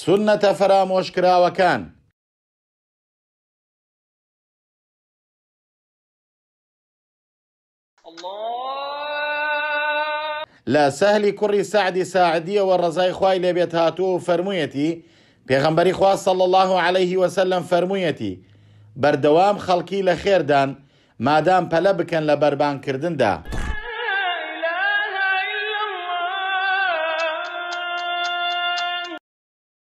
سنەتە فەرامۆشکراوەکان لە سەهلی کوڕی سعدی ساعدیەوە ڕزای خوای لێبێت هاتوو و فەرموویەتی پێغەمبەری خوا سەڵ الله عليه وسلم فەرموویەتی بەردەوام خەڵکی لە خێردان مادام پەلە بکەن لە بەربانکردندا.